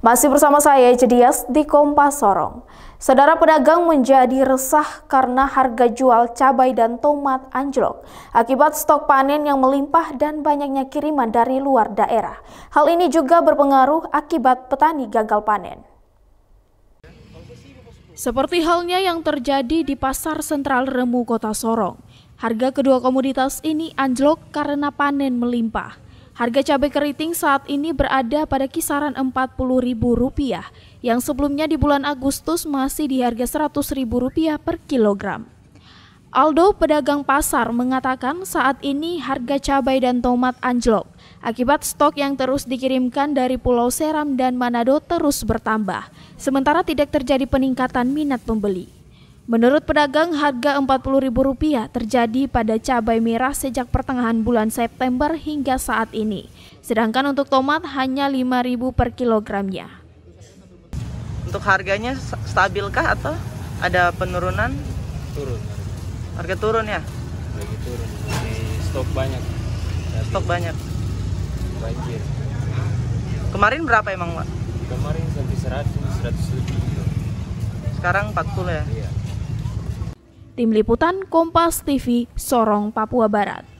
Masih bersama saya Jedias di Kompas Sorong. Saudara pedagang menjadi resah karena harga jual cabai dan tomat anjlok akibat stok panen yang melimpah dan banyaknya kiriman dari luar daerah. Hal ini juga berpengaruh akibat petani gagal panen. Seperti halnya yang terjadi di Pasar Sentral Remu Kota Sorong, harga kedua komoditas ini anjlok karena panen melimpah. Harga cabai keriting saat ini berada pada kisaran Rp40.000 yang sebelumnya di bulan Agustus masih di harga Rp100.000 per kilogram. Aldo, pedagang pasar, mengatakan saat ini harga cabai dan tomat anjlok akibat stok yang terus dikirimkan dari Pulau Seram dan Manado terus bertambah, sementara tidak terjadi peningkatan minat pembeli. Menurut pedagang, harga Rp40.000 terjadi pada cabai merah sejak pertengahan bulan September hingga saat ini. Sedangkan untuk tomat hanya Rp5.000 per kilogramnya. Untuk harganya stabilkah atau ada penurunan? Turun. Harga turun ya? Lagi turun. Di stok banyak. Dari stok banyak. Banjir. Kemarin berapa emang, Pak? Kemarin sampai 100, 100 lebih. Sekarang 40 ya? Iya. Tim Liputan Kompas TV, Sorong, Papua Barat.